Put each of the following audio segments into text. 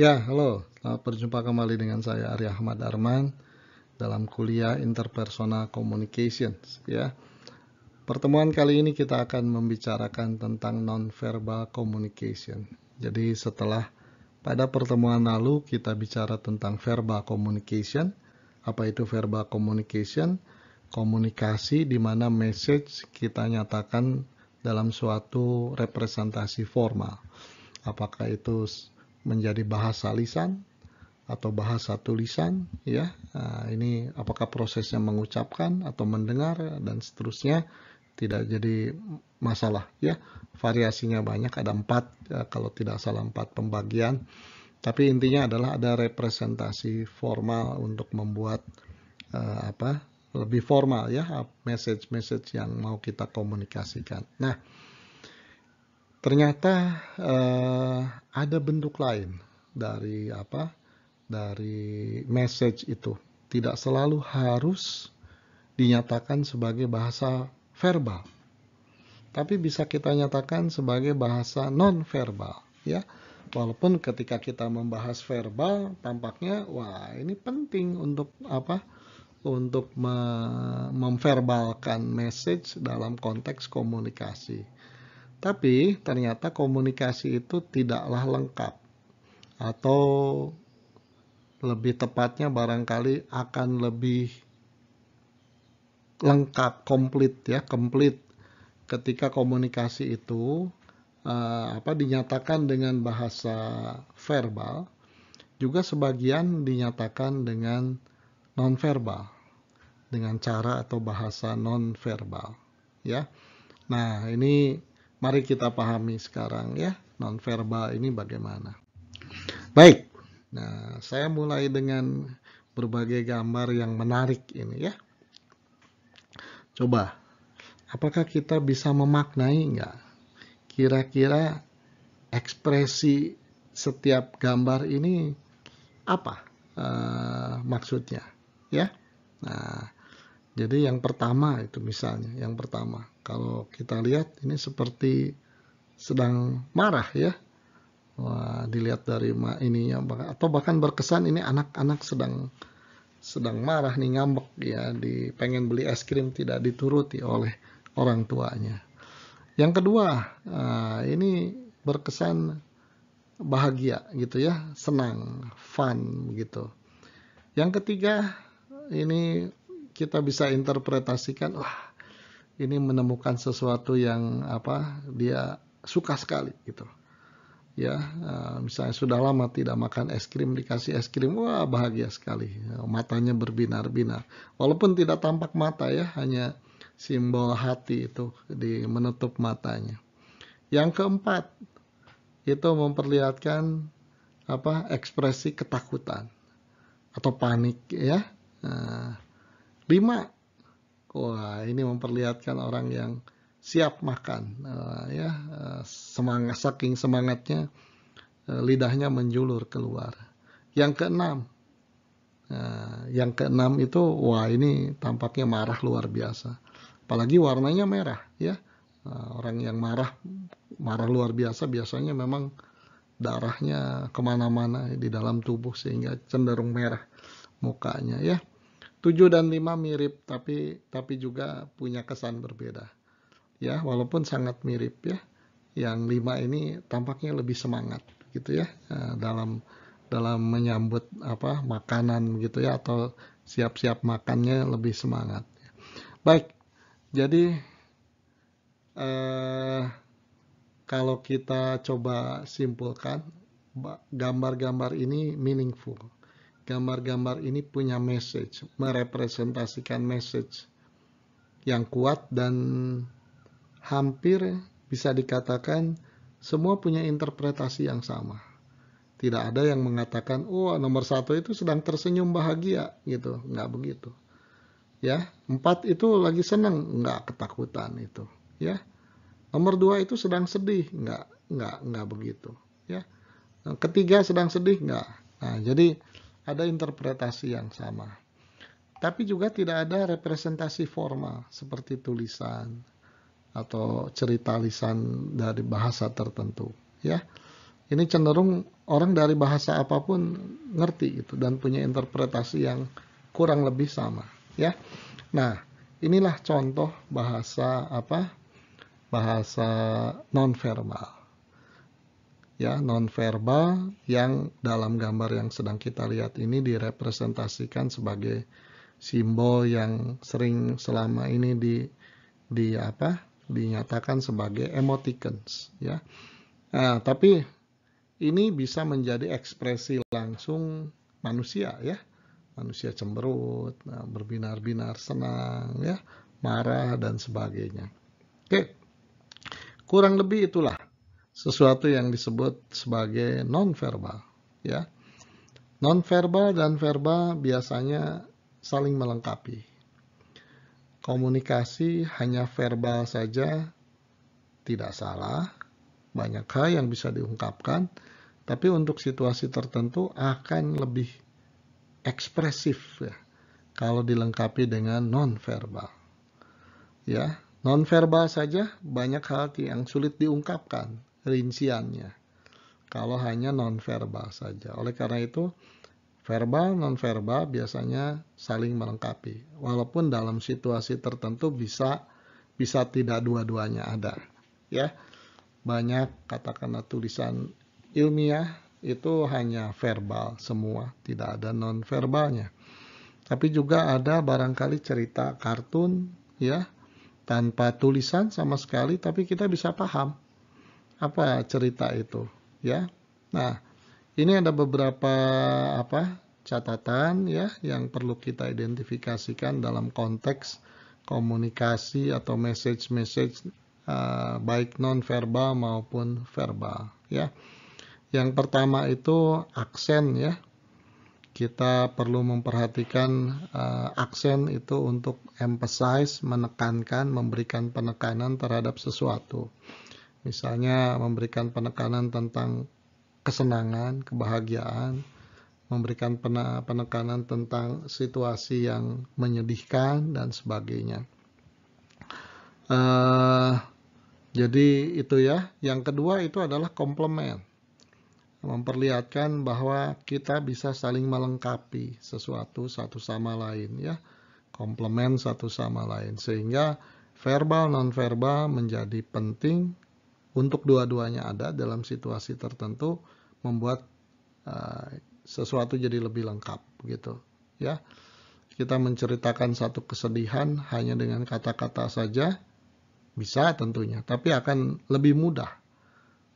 Ya, halo. Selamat berjumpa kembali dengan saya Arya Ahmad Arman dalam kuliah Interpersonal Communications ya. Pertemuan kali ini kita akan membicarakan tentang nonverbal communication. Jadi setelah pada pertemuan lalu kita bicara tentang verbal communication, apa itu verbal communication? Komunikasi di mana message kita nyatakan dalam suatu representasi formal. Apakah itu menjadi bahasa lisan atau bahasa tulisan ya ah, ini apakah prosesnya mengucapkan atau mendengar dan seterusnya tidak jadi masalah ya variasinya banyak ada empat ya, kalau tidak salah empat pembagian tapi intinya adalah ada representasi formal untuk membuat uh, apa lebih formal ya message-message yang mau kita komunikasikan nah ternyata eh, ada bentuk lain dari apa dari message itu tidak selalu harus dinyatakan sebagai bahasa verbal tapi bisa kita nyatakan sebagai bahasa non verbal ya walaupun ketika kita membahas verbal tampaknya wah ini penting untuk apa untuk memverbalkan message dalam konteks komunikasi tapi ternyata komunikasi itu tidaklah lengkap atau lebih tepatnya barangkali akan lebih lengkap komplit ya komplit ketika komunikasi itu eh, apa dinyatakan dengan bahasa verbal juga sebagian dinyatakan dengan nonverbal dengan cara atau bahasa nonverbal ya nah ini Mari kita pahami sekarang ya, nonverbal ini bagaimana. Baik, nah saya mulai dengan berbagai gambar yang menarik ini ya. Coba, apakah kita bisa memaknai nggak? Kira-kira ekspresi setiap gambar ini apa e, maksudnya ya? Nah, jadi yang pertama itu misalnya, yang pertama. Kalau kita lihat ini seperti sedang marah ya. Wah, dilihat dari ininya atau bahkan berkesan ini anak-anak sedang sedang marah nih ngambek ya di pengen beli es krim tidak dituruti oleh orang tuanya. Yang kedua, ah, ini berkesan bahagia gitu ya, senang, fun begitu. Yang ketiga, ini kita bisa interpretasikan wah ini menemukan sesuatu yang apa dia suka sekali gitu ya eh, misalnya sudah lama tidak makan es krim dikasih es krim wah bahagia sekali eh, matanya berbinar-binar walaupun tidak tampak mata ya hanya simbol hati itu di menutup matanya yang keempat itu memperlihatkan apa ekspresi ketakutan atau panik ya nah, Lima, wah ini memperlihatkan orang yang siap makan, uh, ya uh, semangat saking semangatnya uh, lidahnya menjulur keluar. Yang keenam, Uh, yang keenam itu, wah ini tampaknya marah luar biasa. Apalagi warnanya merah, ya. Uh, orang yang marah, marah luar biasa biasanya memang darahnya kemana-mana di dalam tubuh sehingga cenderung merah mukanya, ya. 7 dan 5 mirip tapi tapi juga punya kesan berbeda. Ya, walaupun sangat mirip ya. Yang 5 ini tampaknya lebih semangat gitu ya eh, dalam dalam menyambut apa makanan gitu ya atau siap-siap makannya lebih semangat. Baik. Jadi eh kalau kita coba simpulkan gambar-gambar ini meaningful gambar-gambar ini punya message, merepresentasikan message yang kuat dan hampir bisa dikatakan semua punya interpretasi yang sama. Tidak ada yang mengatakan, oh nomor satu itu sedang tersenyum bahagia gitu, nggak begitu. Ya, empat itu lagi senang, nggak ketakutan itu. Ya, nomor dua itu sedang sedih, nggak nggak nggak begitu. Ya, ketiga sedang sedih nggak. Nah, jadi ada interpretasi yang sama. Tapi juga tidak ada representasi formal seperti tulisan atau cerita lisan dari bahasa tertentu, ya. Ini cenderung orang dari bahasa apapun ngerti gitu dan punya interpretasi yang kurang lebih sama, ya. Nah, inilah contoh bahasa apa? bahasa nonverbal ya nonverbal yang dalam gambar yang sedang kita lihat ini direpresentasikan sebagai simbol yang sering selama ini di di apa dinyatakan sebagai emoticons ya. Nah, tapi ini bisa menjadi ekspresi langsung manusia ya. Manusia cemberut, nah, berbinar-binar senang ya, marah dan sebagainya. Oke. Kurang lebih itulah sesuatu yang disebut sebagai nonverbal, ya. Nonverbal dan verbal biasanya saling melengkapi. Komunikasi hanya verbal saja tidak salah, banyak hal yang bisa diungkapkan, tapi untuk situasi tertentu akan lebih ekspresif ya kalau dilengkapi dengan nonverbal. Ya, nonverbal saja banyak hal yang sulit diungkapkan, rinciannya. Kalau hanya nonverbal saja. Oleh karena itu, verbal nonverbal biasanya saling melengkapi. Walaupun dalam situasi tertentu bisa bisa tidak dua-duanya ada. Ya. Banyak katakanlah tulisan ilmiah itu hanya verbal semua, tidak ada nonverbalnya. Tapi juga ada barangkali cerita kartun ya tanpa tulisan sama sekali tapi kita bisa paham apa nah, cerita itu ya. Nah, ini ada beberapa apa catatan ya yang perlu kita identifikasikan dalam konteks komunikasi atau message-message uh, baik nonverbal maupun verbal ya. Yang pertama itu aksen ya. Kita perlu memperhatikan uh, aksen itu untuk emphasize, menekankan, memberikan penekanan terhadap sesuatu. Misalnya memberikan penekanan tentang kesenangan, kebahagiaan, memberikan penekanan tentang situasi yang menyedihkan dan sebagainya. Uh, jadi itu ya. Yang kedua itu adalah komplement. Memperlihatkan bahwa kita bisa saling melengkapi sesuatu satu sama lain ya. Komplement satu sama lain. Sehingga verbal non-verbal menjadi penting untuk dua-duanya ada dalam situasi tertentu membuat uh, sesuatu jadi lebih lengkap gitu ya kita menceritakan satu kesedihan hanya dengan kata-kata saja bisa tentunya tapi akan lebih mudah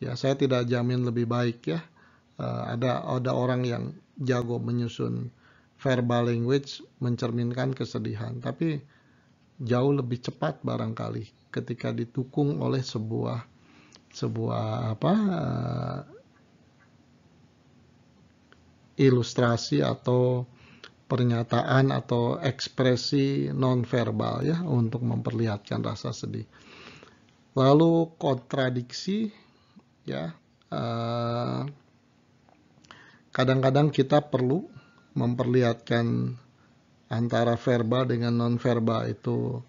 ya saya tidak jamin lebih baik ya uh, ada ada orang yang jago menyusun verbal language mencerminkan kesedihan tapi jauh lebih cepat barangkali ketika ditukung oleh sebuah sebuah apa uh, ilustrasi atau pernyataan atau ekspresi nonverbal ya untuk memperlihatkan rasa sedih. Lalu kontradiksi ya eh, kadang-kadang uh, kita perlu memperlihatkan antara verbal dengan nonverbal itu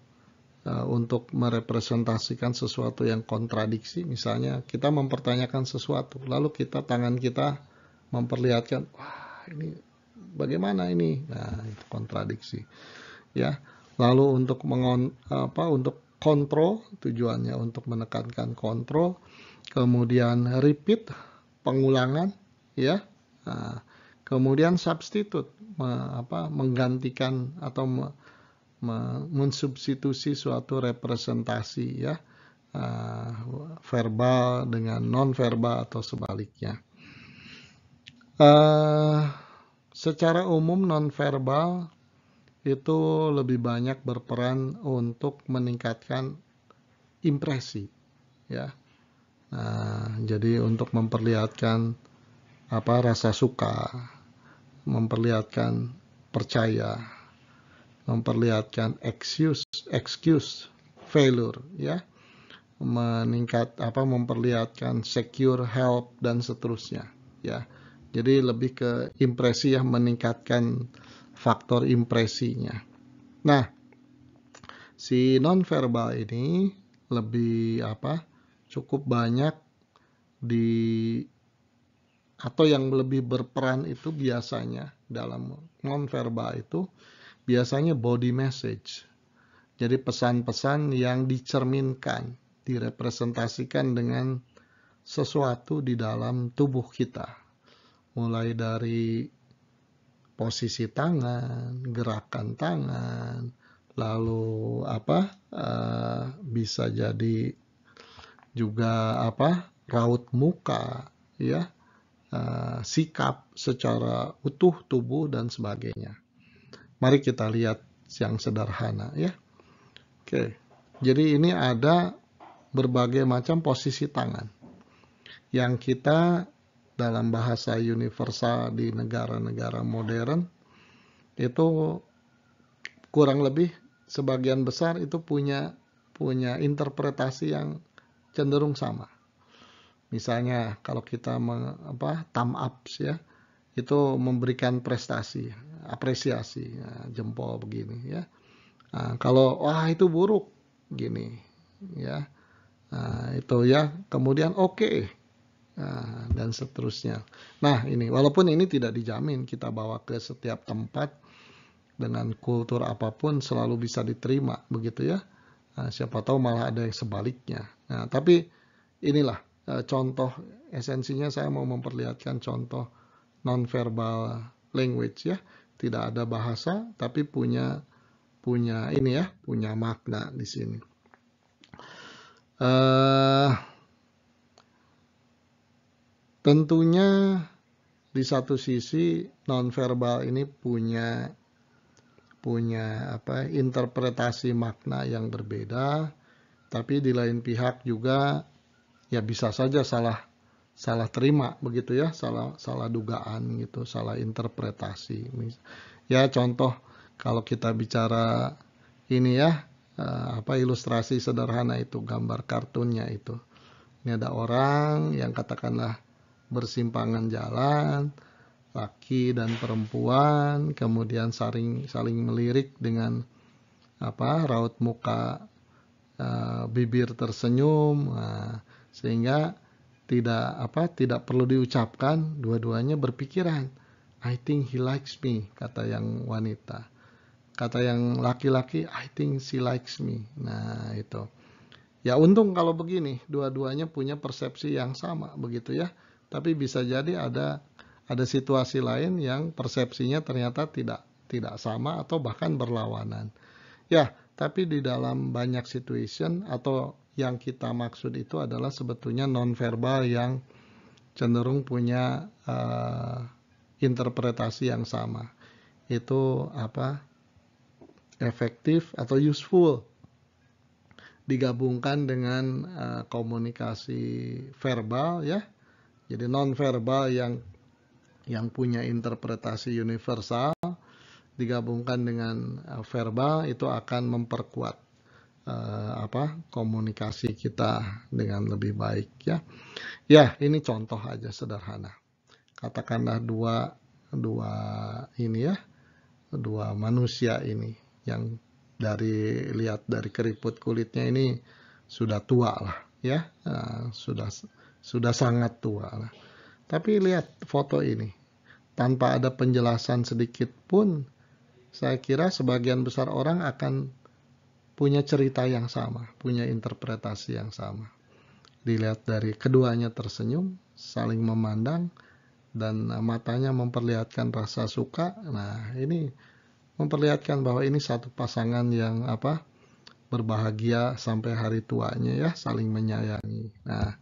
Eh, untuk merepresentasikan sesuatu yang kontradiksi. Misalnya kita mempertanyakan sesuatu, lalu kita tangan kita memperlihatkan, wah ini bagaimana ini? Nah itu kontradiksi, ya. Lalu untuk mengon, apa untuk kontrol tujuannya untuk menekankan kontrol, kemudian repeat pengulangan, ya. Nah, kemudian substitute me, apa menggantikan atau me, mensubstitusi suatu representasi ya eh, verbal dengan non verbal atau sebaliknya. Uh, secara umum non verbal itu lebih banyak berperan untuk meningkatkan impresi, ya. Uh, jadi untuk memperlihatkan apa rasa suka, memperlihatkan percaya, memperlihatkan excuse excuse failure ya meningkat apa memperlihatkan secure help dan seterusnya ya jadi lebih ke impresi ya meningkatkan faktor impresinya nah si nonverbal ini lebih apa cukup banyak di atau yang lebih berperan itu biasanya dalam nonverbal itu biasanya body message. Jadi pesan-pesan yang dicerminkan, direpresentasikan dengan sesuatu di dalam tubuh kita. Mulai dari posisi tangan, gerakan tangan, lalu apa uh, bisa jadi juga apa raut muka, ya uh, sikap secara utuh tubuh dan sebagainya. Mari kita lihat yang sederhana ya. Oke, jadi ini ada berbagai macam posisi tangan yang kita dalam bahasa universal di negara-negara modern itu kurang lebih sebagian besar itu punya punya interpretasi yang cenderung sama. Misalnya kalau kita meng, apa, thumb ups ya, itu memberikan prestasi apresiasi ya, jempol begini ya nah, kalau wah itu buruk gini ya nah, itu ya kemudian oke okay. Ya, nah, dan seterusnya nah ini walaupun ini tidak dijamin kita bawa ke setiap tempat dengan kultur apapun selalu bisa diterima begitu ya nah, siapa tahu malah ada yang sebaliknya nah tapi inilah e, contoh esensinya saya mau memperlihatkan contoh nonverbal language ya tidak ada bahasa tapi punya punya ini ya, punya makna di sini. Uh, tentunya di satu sisi nonverbal ini punya punya apa interpretasi makna yang berbeda, tapi di lain pihak juga ya bisa saja salah salah terima begitu ya salah salah dugaan gitu salah interpretasi ya contoh kalau kita bicara ini ya eh, apa ilustrasi sederhana itu gambar kartunnya itu ini ada orang yang katakanlah bersimpangan jalan laki dan perempuan kemudian saling saling melirik dengan apa raut muka eh, bibir tersenyum uh, sehingga tidak apa tidak perlu diucapkan dua-duanya berpikiran I think he likes me kata yang wanita kata yang laki-laki I think she likes me nah itu ya untung kalau begini dua-duanya punya persepsi yang sama begitu ya tapi bisa jadi ada ada situasi lain yang persepsinya ternyata tidak tidak sama atau bahkan berlawanan ya tapi di dalam banyak situation atau yang kita maksud itu adalah sebetulnya nonverbal yang cenderung punya uh, interpretasi yang sama. Itu apa? efektif atau useful digabungkan dengan uh, komunikasi verbal ya. Jadi nonverbal yang yang punya interpretasi universal digabungkan dengan eh, verbal itu akan memperkuat uh, apa komunikasi kita dengan lebih baik ya. Ya, ini contoh aja sederhana. Katakanlah dua dua ini ya, dua manusia ini yang dari lihat dari keriput kulitnya ini sudah tua lah ya, uh, sudah sudah sangat tua lah. Tapi lihat foto ini, tanpa ada penjelasan sedikit pun, saya kira sebagian besar orang akan punya cerita yang sama, punya interpretasi yang sama. Dilihat dari keduanya tersenyum, saling memandang, dan matanya memperlihatkan rasa suka. Nah, ini memperlihatkan bahwa ini satu pasangan yang apa berbahagia sampai hari tuanya ya, saling menyayangi. Nah,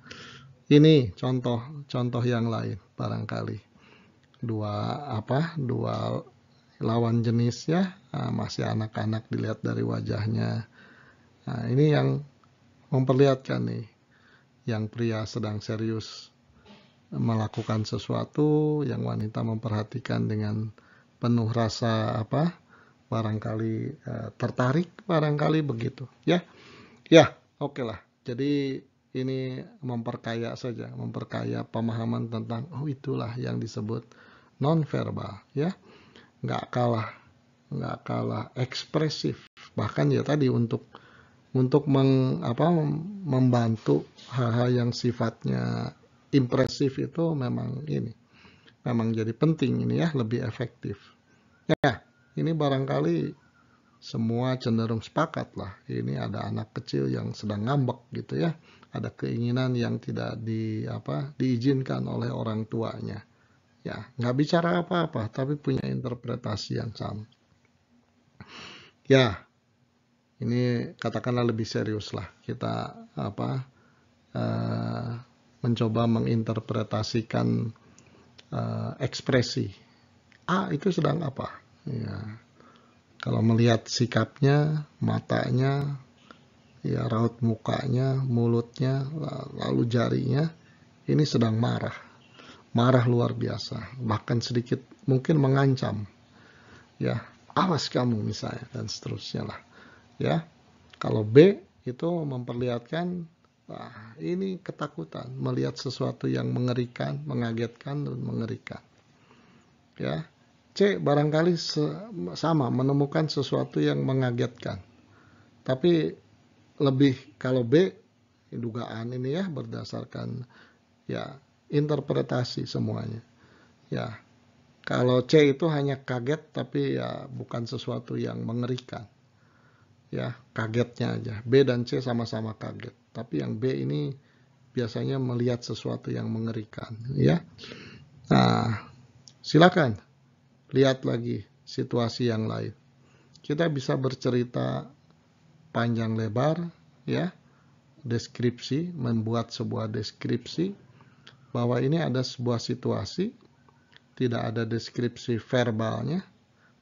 ini contoh-contoh yang lain barangkali dua apa dua lawan jenis ya ah, masih anak-anak dilihat dari wajahnya nah ini yang memperlihatkan nih yang pria sedang serius melakukan sesuatu yang wanita memperhatikan dengan penuh rasa apa barangkali eh, tertarik barangkali begitu ya ya oke okay lah jadi ini memperkaya saja memperkaya pemahaman tentang oh itulah yang disebut nonverbal ya nggak kalah nggak kalah ekspresif bahkan ya tadi untuk untuk meng, apa, membantu hal-hal yang sifatnya impresif itu memang ini memang jadi penting ini ya lebih efektif ya ini barangkali semua cenderung sepakat lah ini ada anak kecil yang sedang ngambek gitu ya ada keinginan yang tidak di apa diizinkan oleh orang tuanya ya nggak bicara apa-apa tapi punya interpretasi yang sama ya ini katakanlah lebih serius lah kita apa uh, mencoba menginterpretasikan uh, ekspresi A itu sedang apa ya kalau melihat sikapnya matanya ya raut mukanya mulutnya lalu jarinya ini sedang marah marah luar biasa, bahkan sedikit mungkin mengancam. Ya, awas kamu misalnya dan seterusnya lah. Ya. Kalau B itu memperlihatkan wah, ini ketakutan, melihat sesuatu yang mengerikan, mengagetkan dan mengerikan. Ya. C barangkali sama menemukan sesuatu yang mengagetkan. Tapi lebih kalau B dugaan ini ya berdasarkan ya interpretasi semuanya. Ya. Kalau C itu hanya kaget tapi ya bukan sesuatu yang mengerikan. Ya, kagetnya aja. B dan C sama-sama kaget, tapi yang B ini biasanya melihat sesuatu yang mengerikan, ya. Nah, silakan lihat lagi situasi yang lain. Kita bisa bercerita panjang lebar, ya. Deskripsi, membuat sebuah deskripsi bahwa ini ada sebuah situasi, tidak ada deskripsi verbalnya,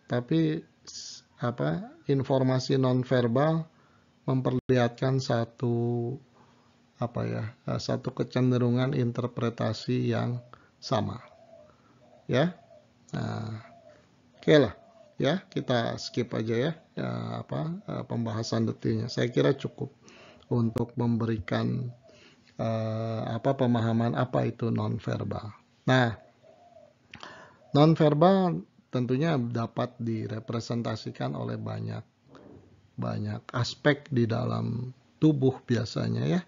tapi apa informasi nonverbal memperlihatkan satu apa ya eh, satu kecenderungan interpretasi yang sama ya nah, oke okay lah ya kita skip aja ya, ya apa eh, pembahasan detailnya saya kira cukup untuk memberikan eh, apa pemahaman apa itu nonverbal. Nah, nonverbal tentunya dapat direpresentasikan oleh banyak banyak aspek di dalam tubuh biasanya ya,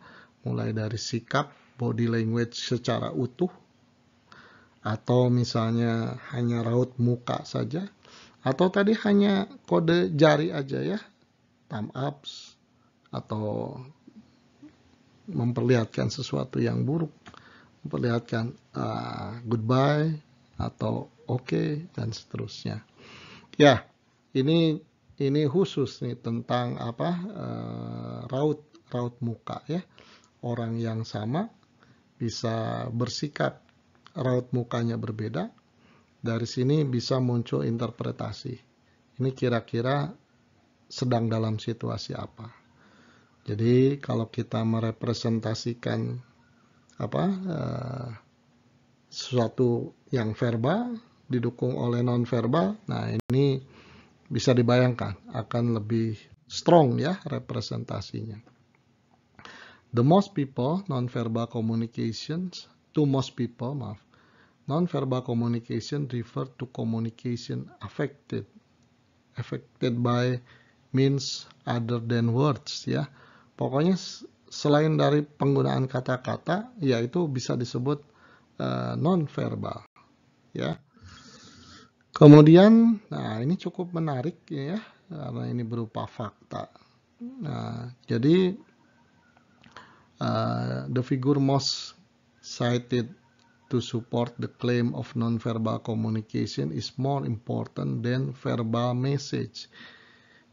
mulai dari sikap, body language secara utuh atau misalnya hanya raut muka saja atau tadi hanya kode jari aja ya, thumb ups atau memperlihatkan sesuatu yang buruk, memperlihatkan uh, goodbye atau oke okay, dan seterusnya. Ya, ini ini khusus nih tentang apa uh, raut raut muka ya. Orang yang sama bisa bersikap raut mukanya berbeda. Dari sini bisa muncul interpretasi. Ini kira-kira sedang dalam situasi apa? Jadi kalau kita merepresentasikan apa uh, sesuatu yang verbal didukung oleh nonverbal, nah ini bisa dibayangkan akan lebih strong ya representasinya. The most people nonverbal communications to most people maaf nonverbal communication refer to communication affected affected by means other than words ya. Pokoknya selain dari penggunaan kata-kata, yaitu bisa disebut uh, non-verbal. Ya. Kemudian, nah ini cukup menarik ya, karena ini berupa fakta. Nah, jadi uh, the figure most cited to support the claim of non-verbal communication is more important than verbal message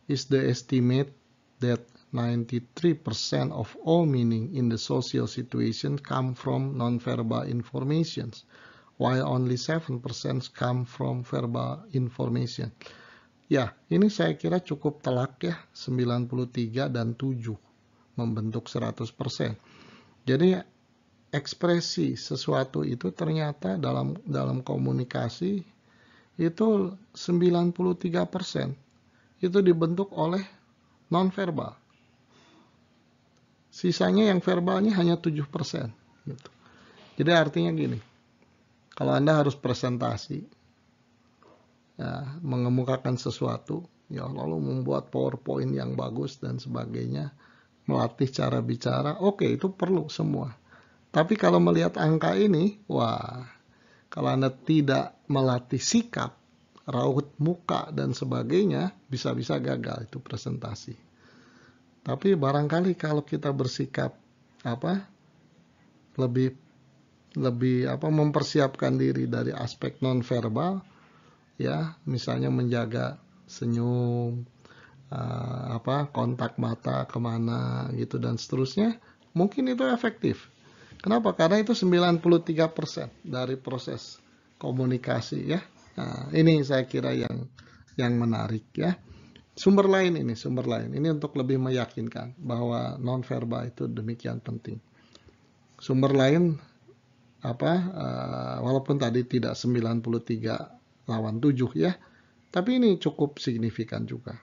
is the estimate that 93% of all meaning in the social situation come from non-verbal informations, while only 7% come from verbal information. Ya, ini saya kira cukup telak ya, 93 dan 7 membentuk 100%. Jadi ekspresi sesuatu itu ternyata dalam dalam komunikasi itu 93% itu dibentuk oleh nonverbal. Sisanya yang verbalnya hanya 7%. Gitu. Jadi artinya gini, kalau Anda harus presentasi, ya, mengemukakan sesuatu, ya lalu membuat PowerPoint yang bagus dan sebagainya, melatih cara bicara, oke okay, itu perlu semua. Tapi kalau melihat angka ini, wah, kalau Anda tidak melatih sikap, raut muka, dan sebagainya, bisa-bisa gagal itu presentasi. Tapi barangkali kalau kita bersikap apa lebih lebih apa mempersiapkan diri dari aspek non verbal ya misalnya menjaga senyum uh, apa kontak mata kemana gitu dan seterusnya mungkin itu efektif kenapa karena itu 93% dari proses komunikasi ya nah, ini saya kira yang yang menarik ya sumber lain ini, sumber lain. Ini untuk lebih meyakinkan bahwa nonverba itu demikian penting. Sumber lain apa uh, walaupun tadi tidak 93 lawan 7 ya, tapi ini cukup signifikan juga.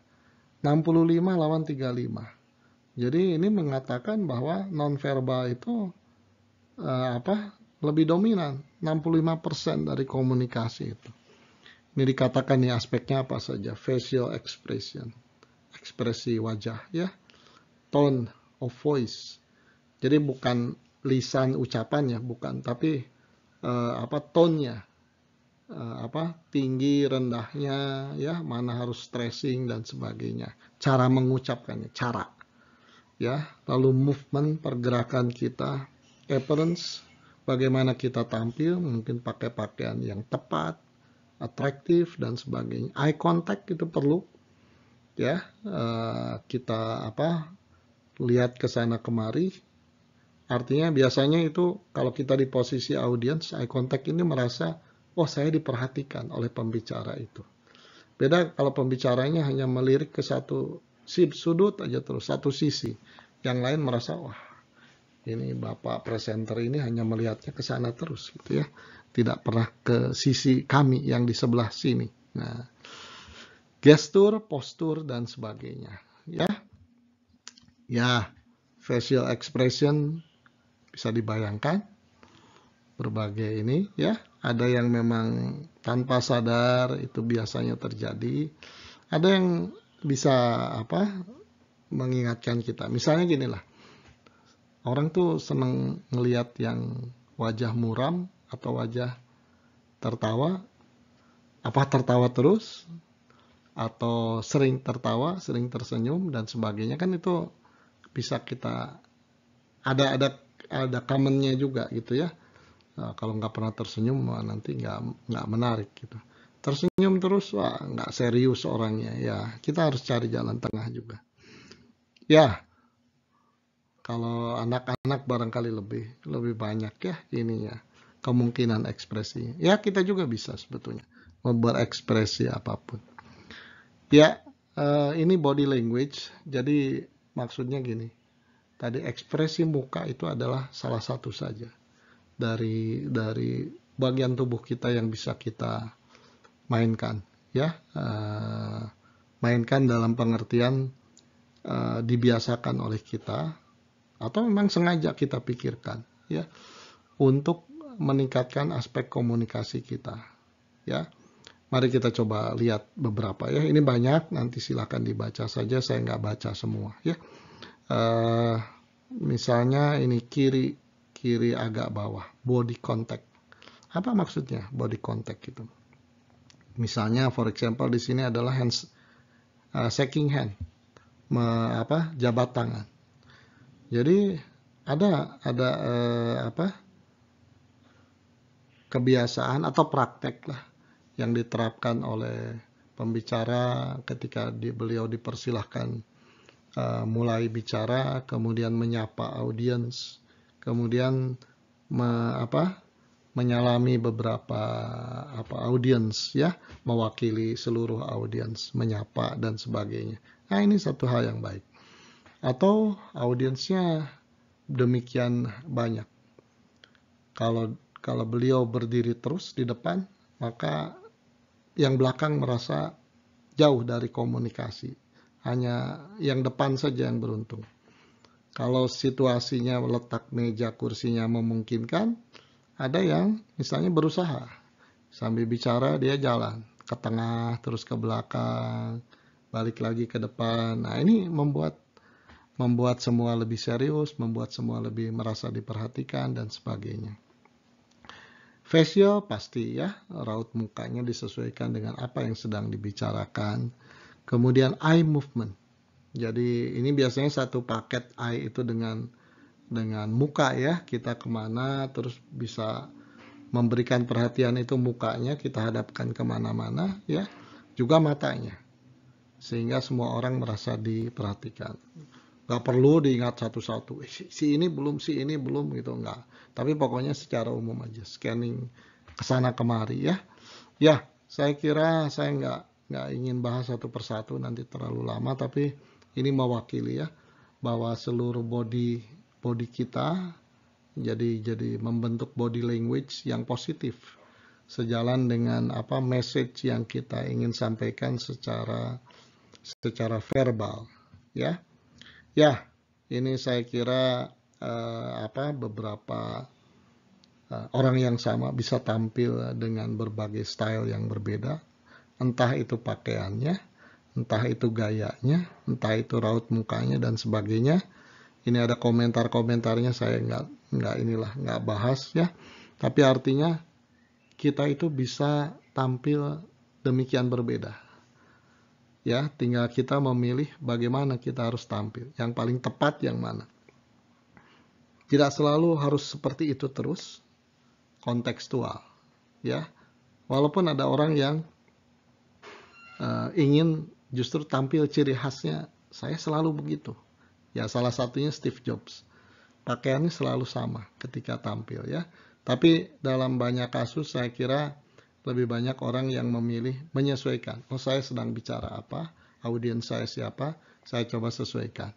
65 lawan 35. Jadi ini mengatakan bahwa nonverba itu uh, apa lebih dominan 65% dari komunikasi itu. Ini dikatakan nih aspeknya apa saja. Facial expression, ekspresi wajah ya. Tone of voice. Jadi bukan lisan ucapannya, bukan, tapi uh, apa tonnya, uh, eh, apa tinggi rendahnya, ya mana harus stressing dan sebagainya. Cara mengucapkannya, cara, ya. Lalu movement pergerakan kita, appearance, bagaimana kita tampil, mungkin pakai pakaian yang tepat, atraktif dan sebagainya. Eye contact itu perlu ya uh, kita apa lihat ke sana kemari. Artinya biasanya itu kalau kita di posisi audience, eye contact ini merasa oh saya diperhatikan oleh pembicara itu. Beda kalau pembicaranya hanya melirik ke satu sudut aja terus satu sisi. Yang lain merasa wah ini bapak presenter ini hanya melihatnya ke sana terus gitu ya tidak pernah ke sisi kami yang di sebelah sini. Nah, gestur, postur dan sebagainya, ya. Ya, facial expression bisa dibayangkan berbagai ini ya. Ada yang memang tanpa sadar itu biasanya terjadi. Ada yang bisa apa? mengingatkan kita. Misalnya gini lah. Orang tuh seneng ngelihat yang wajah muram atau wajah tertawa? Apa tertawa terus? Atau sering tertawa, sering tersenyum dan sebagainya kan itu bisa kita ada ada ada kamennya juga gitu ya. Nah, kalau nggak pernah tersenyum nanti nggak nggak menarik gitu. Tersenyum terus wah nggak serius orangnya ya. Kita harus cari jalan tengah juga. Ya, kalau anak-anak barangkali lebih lebih banyak ya ininya kemungkinan ekspresinya. Ya kita juga bisa sebetulnya membuat ekspresi apapun. Ya eh, ini body language. Jadi maksudnya gini. Tadi ekspresi muka itu adalah salah satu saja dari dari bagian tubuh kita yang bisa kita mainkan ya uh, mainkan dalam pengertian uh, dibiasakan oleh kita atau memang sengaja kita pikirkan ya untuk meningkatkan aspek komunikasi kita. Ya, mari kita coba lihat beberapa ya. Ini banyak, nanti silahkan dibaca saja. Saya nggak baca semua ya. Uh, misalnya ini kiri kiri agak bawah, body contact. Apa maksudnya body contact itu? Misalnya, for example di sini adalah hands uh, shaking hand, me, apa jabat tangan. Jadi ada ada uh, apa kebiasaan atau praktek lah yang diterapkan oleh pembicara ketika di, beliau dipersilahkan uh, mulai bicara, kemudian menyapa audiens, kemudian me, apa, menyalami beberapa apa audiens ya, mewakili seluruh audiens, menyapa dan sebagainya. Nah ini satu hal yang baik. Atau audiensnya demikian banyak. Kalau kalau beliau berdiri terus di depan, maka yang belakang merasa jauh dari komunikasi. Hanya yang depan saja yang beruntung. Kalau situasinya letak meja kursinya memungkinkan, ada yang misalnya berusaha. Sambil bicara dia jalan ke tengah, terus ke belakang, balik lagi ke depan. Nah, ini membuat membuat semua lebih serius, membuat semua lebih merasa diperhatikan dan sebagainya. Facial pasti ya, raut mukanya disesuaikan dengan apa yang sedang dibicarakan. Kemudian eye movement. Jadi ini biasanya satu paket eye itu dengan dengan muka ya, kita kemana terus bisa memberikan perhatian itu mukanya kita hadapkan kemana-mana ya, juga matanya. Sehingga semua orang merasa diperhatikan nggak perlu diingat satu-satu eh, si ini belum si ini belum gitu nggak tapi pokoknya secara umum aja scanning kesana kemari ya ya saya kira saya nggak nggak ingin bahas satu persatu nanti terlalu lama tapi ini mewakili ya bahwa seluruh body body kita jadi jadi membentuk body language yang positif sejalan dengan apa message yang kita ingin sampaikan secara secara verbal ya Ya, ini saya kira uh, apa beberapa uh, orang yang sama bisa tampil dengan berbagai style yang berbeda, entah itu pakaiannya, entah itu gayanya, entah itu raut mukanya dan sebagainya. Ini ada komentar-komentarnya saya nggak nggak inilah nggak bahas ya, tapi artinya kita itu bisa tampil demikian berbeda ya tinggal kita memilih bagaimana kita harus tampil yang paling tepat yang mana tidak selalu harus seperti itu terus kontekstual ya walaupun ada orang yang uh, ingin justru tampil ciri khasnya saya selalu begitu ya salah satunya Steve Jobs pakaiannya selalu sama ketika tampil ya tapi dalam banyak kasus saya kira lebih banyak orang yang memilih menyesuaikan. Oh, saya sedang bicara apa, audiens saya siapa, saya coba sesuaikan.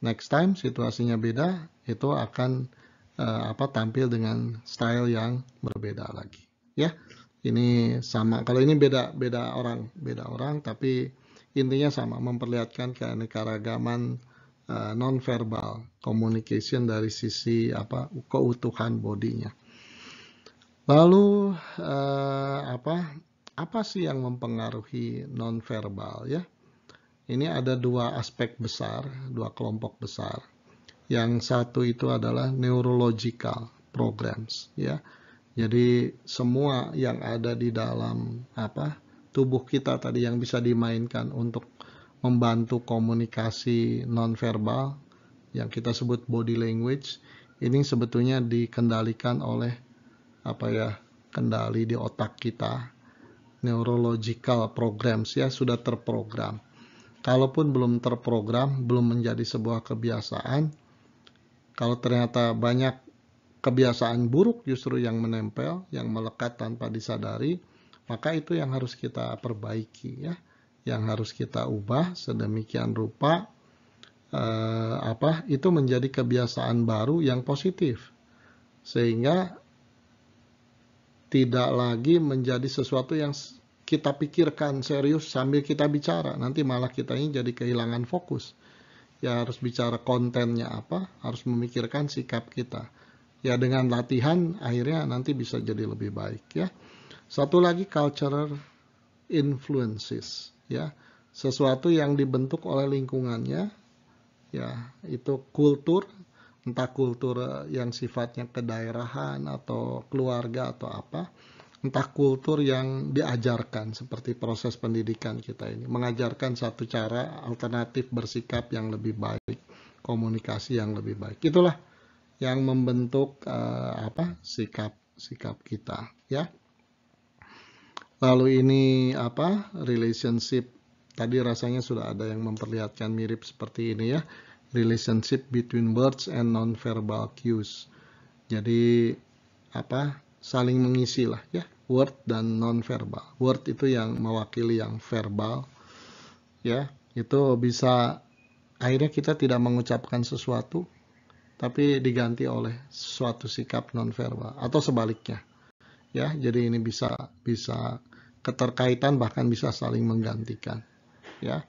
Next time situasinya beda, itu akan uh, apa tampil dengan style yang berbeda lagi. Ya, ini sama. Kalau ini beda beda orang, beda orang, tapi intinya sama memperlihatkan keanekaragaman uh, nonverbal communication dari sisi apa keutuhan bodinya. Lalu eh, apa apa sih yang mempengaruhi nonverbal ya? Ini ada dua aspek besar, dua kelompok besar. Yang satu itu adalah neurological programs ya. Jadi semua yang ada di dalam apa tubuh kita tadi yang bisa dimainkan untuk membantu komunikasi nonverbal yang kita sebut body language ini sebetulnya dikendalikan oleh apa ya kendali di otak kita neurological programs ya sudah terprogram kalaupun belum terprogram belum menjadi sebuah kebiasaan kalau ternyata banyak kebiasaan buruk justru yang menempel yang melekat tanpa disadari maka itu yang harus kita perbaiki ya yang harus kita ubah sedemikian rupa eh, apa itu menjadi kebiasaan baru yang positif sehingga tidak lagi menjadi sesuatu yang kita pikirkan serius sambil kita bicara. Nanti malah kita ini jadi kehilangan fokus. Ya harus bicara kontennya apa, harus memikirkan sikap kita. Ya dengan latihan akhirnya nanti bisa jadi lebih baik ya. Satu lagi cultural influences ya. Sesuatu yang dibentuk oleh lingkungannya ya itu kultur entah kultur yang sifatnya kedaerahan atau keluarga atau apa, entah kultur yang diajarkan seperti proses pendidikan kita ini, mengajarkan satu cara alternatif bersikap yang lebih baik, komunikasi yang lebih baik. Itulah yang membentuk uh, apa sikap sikap kita, ya. Lalu ini apa relationship tadi rasanya sudah ada yang memperlihatkan mirip seperti ini ya relationship between words and nonverbal cues. Jadi apa saling mengisi lah ya word dan nonverbal. Word itu yang mewakili yang verbal ya itu bisa akhirnya kita tidak mengucapkan sesuatu tapi diganti oleh suatu sikap nonverbal atau sebaliknya ya jadi ini bisa bisa keterkaitan bahkan bisa saling menggantikan ya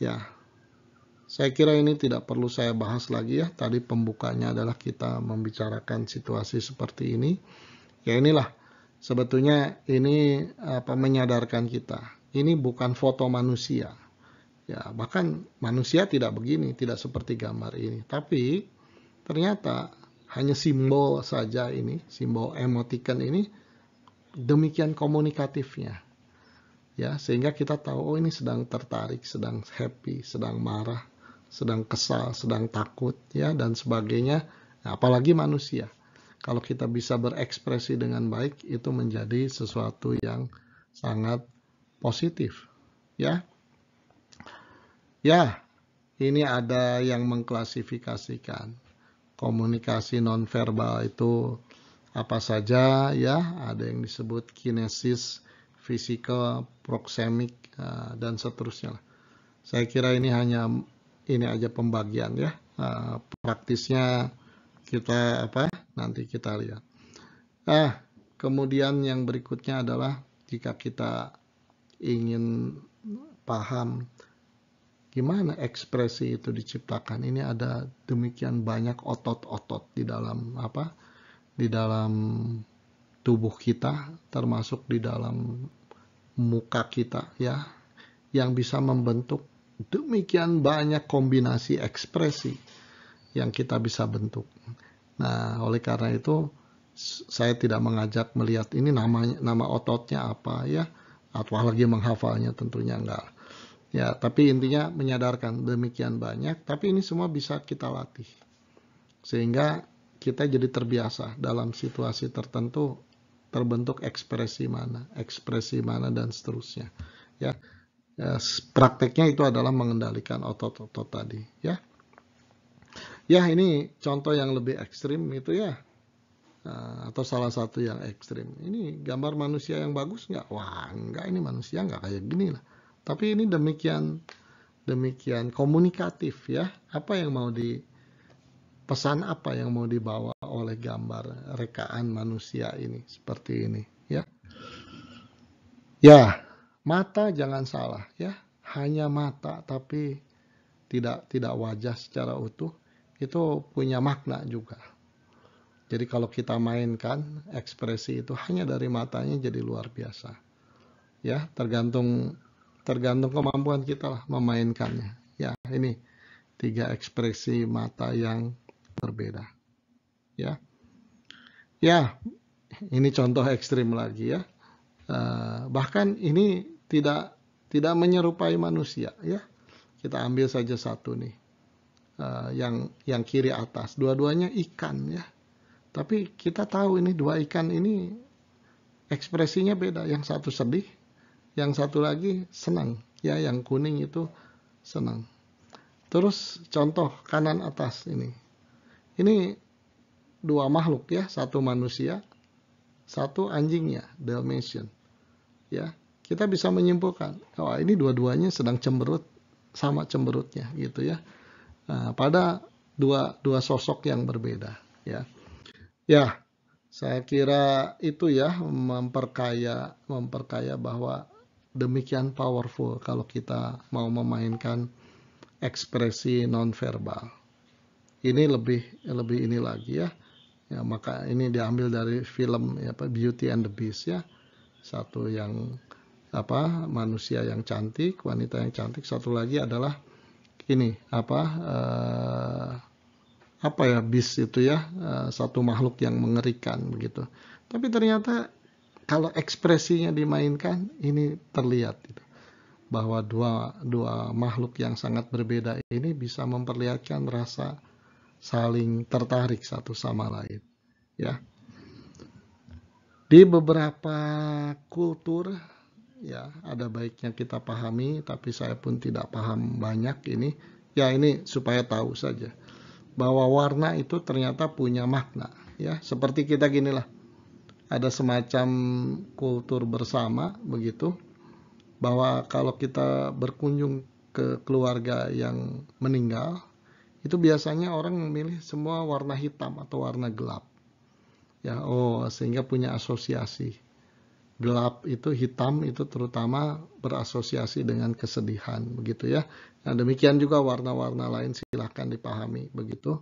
ya saya kira ini tidak perlu saya bahas lagi ya. Tadi pembukanya adalah kita membicarakan situasi seperti ini. Ya inilah sebetulnya ini apa menyadarkan kita. Ini bukan foto manusia. Ya, bahkan manusia tidak begini, tidak seperti gambar ini. Tapi ternyata hanya simbol saja ini, simbol emoticon ini demikian komunikatifnya. Ya, sehingga kita tahu oh ini sedang tertarik, sedang happy, sedang marah sedang kesal, sedang takut, ya, dan sebagainya. Nah, apalagi manusia. Kalau kita bisa berekspresi dengan baik, itu menjadi sesuatu yang sangat positif, ya. Ya, ini ada yang mengklasifikasikan komunikasi nonverbal itu apa saja, ya. Ada yang disebut kinesis, physical, proxemic, eh, dan seterusnya. Saya kira ini hanya ini aja pembagian ya Nah, praktisnya kita apa nanti kita lihat ah kemudian yang berikutnya adalah jika kita ingin paham gimana ekspresi itu diciptakan ini ada demikian banyak otot-otot di dalam apa di dalam tubuh kita termasuk di dalam muka kita ya yang bisa membentuk demikian banyak kombinasi ekspresi yang kita bisa bentuk. Nah, oleh karena itu saya tidak mengajak melihat ini namanya nama ototnya apa ya atau lagi menghafalnya tentunya enggak. Ya, tapi intinya menyadarkan demikian banyak, tapi ini semua bisa kita latih. Sehingga kita jadi terbiasa dalam situasi tertentu terbentuk ekspresi mana, ekspresi mana dan seterusnya. Ya ya, prakteknya itu adalah mengendalikan otot-otot tadi ya ya ini contoh yang lebih ekstrim itu ya. ya atau salah satu yang ekstrim ini gambar manusia yang bagus nggak wah nggak ini manusia nggak kayak gini lah tapi ini demikian demikian komunikatif ya apa yang mau di pesan apa yang mau dibawa oleh gambar rekaan manusia ini seperti ini ya ya Mata jangan salah ya, hanya mata tapi tidak tidak wajah secara utuh itu punya makna juga. Jadi kalau kita mainkan ekspresi itu hanya dari matanya jadi luar biasa. Ya, tergantung tergantung kemampuan kita lah memainkannya. Ya, ini tiga ekspresi mata yang berbeda. Ya. Ya, ini contoh ekstrim lagi ya. Eh, bahkan ini tidak tidak menyerupai manusia ya kita ambil saja satu nih uh, yang yang kiri atas dua-duanya ikan ya tapi kita tahu ini dua ikan ini ekspresinya beda yang satu sedih yang satu lagi senang ya yang kuning itu senang terus contoh kanan atas ini ini dua makhluk ya satu manusia satu anjingnya Dalmatian ya kita bisa menyimpulkan, oh ini dua-duanya sedang cemberut, sama cemberutnya gitu ya. Eh, pada dua, dua sosok yang berbeda ya. Ya, saya kira itu ya memperkaya memperkaya bahwa demikian powerful kalau kita mau memainkan ekspresi nonverbal. Ini lebih lebih ini lagi ya. Ya maka ini diambil dari film ya apa Beauty and the Beast ya. Satu yang apa manusia yang cantik, wanita yang cantik. Satu lagi adalah ini apa uh, apa ya bis itu ya uh, satu makhluk yang mengerikan begitu. Tapi ternyata kalau ekspresinya dimainkan ini terlihat gitu. bahwa dua dua makhluk yang sangat berbeda ini bisa memperlihatkan rasa saling tertarik satu sama lain ya di beberapa kultur ya ada baiknya kita pahami tapi saya pun tidak paham banyak ini ya ini supaya tahu saja bahwa warna itu ternyata punya makna ya seperti kita ginilah ada semacam kultur bersama begitu bahwa kalau kita berkunjung ke keluarga yang meninggal itu biasanya orang memilih semua warna hitam atau warna gelap ya oh sehingga punya asosiasi gelap itu hitam itu terutama berasosiasi dengan kesedihan begitu ya. Nah, demikian juga warna-warna lain silahkan dipahami begitu.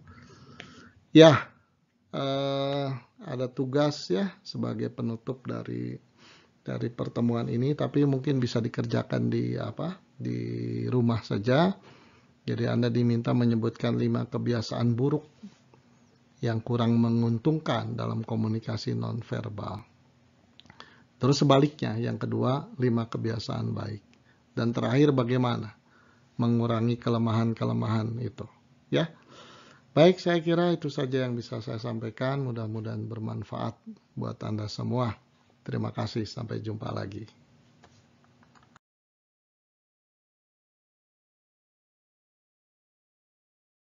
Ya, eh, ada tugas ya sebagai penutup dari dari pertemuan ini, tapi mungkin bisa dikerjakan di apa di rumah saja. Jadi Anda diminta menyebutkan lima kebiasaan buruk yang kurang menguntungkan dalam komunikasi nonverbal. Terus sebaliknya, yang kedua, lima kebiasaan baik. Dan terakhir bagaimana? Mengurangi kelemahan-kelemahan itu. Ya, baik saya kira itu saja yang bisa saya sampaikan. Mudah-mudahan bermanfaat buat Anda semua. Terima kasih, sampai jumpa lagi.